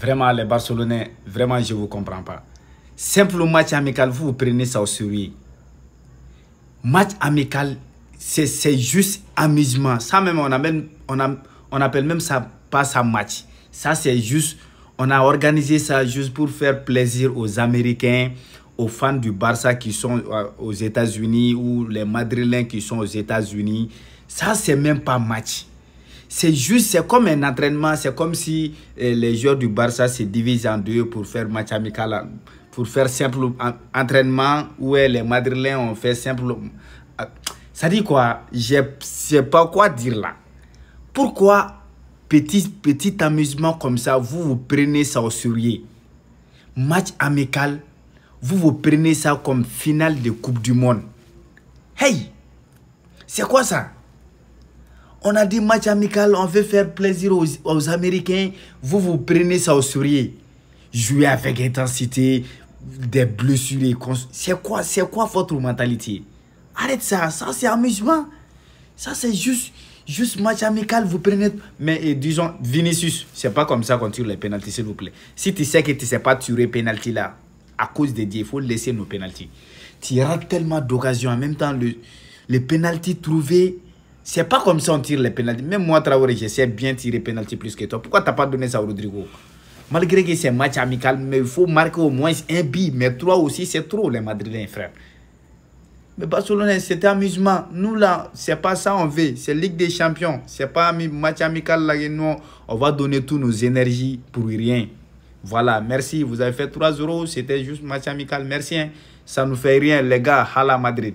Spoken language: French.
Vraiment, les Barcelonais, vraiment, je ne vous comprends pas. Simple match amical, vous, vous prenez ça au sérieux. Match amical, c'est juste amusement. Ça même, on, appelle, on, on appelle même ça pas ça match. Ça, c'est juste, on a organisé ça juste pour faire plaisir aux Américains, aux fans du Barça qui sont euh, aux États-Unis ou les Madrilènes qui sont aux États-Unis. Ça, c'est même pas match. C'est juste, c'est comme un entraînement. C'est comme si euh, les joueurs du Barça se divisent en deux pour faire match amical, pour faire simple entraînement. où les Madrilènes ont fait simple. Ah, ça dit quoi Je sais pas quoi dire là. Pourquoi petit, petit amusement comme ça, vous vous prenez ça au sourire Match amical, vous vous prenez ça comme finale de Coupe du Monde. Hey C'est quoi ça on a dit match amical, on veut faire plaisir aux, Américains. Vous, vous prenez ça au sourire. Jouer avec intensité, des blessures. C'est quoi, c'est quoi votre mentalité Arrête ça, ça c'est amusement. Ça c'est juste, juste match amical, vous prenez... Mais eh, disons, Vinicius, c'est pas comme ça qu'on tire les pénalties, s'il vous plaît. Si tu sais que tu sais pas tirer penalty là, à cause des Dieu, il faut laisser nos pénalties. Tu rates tellement d'occasions. En même temps, le, les pénalties trouvés c'est pas comme ça on tire les pénalties. Même moi, Traoré, je sais bien tirer penalty plus que toi. Pourquoi t'as pas donné ça à Rodrigo Malgré que c'est un match amical, mais il faut marquer au moins un but. Mais trois aussi, c'est trop, les Madrilènes, frère. Mais Barcelone, c'était amusement. Nous, là, c'est pas ça on veut. C'est Ligue des Champions. C'est pas un match amical, là, nous, on va donner toutes nos énergies pour rien. Voilà, merci. Vous avez fait 3 euros. C'était juste match amical. Merci. Hein. Ça nous fait rien, les gars. Hala Madrid.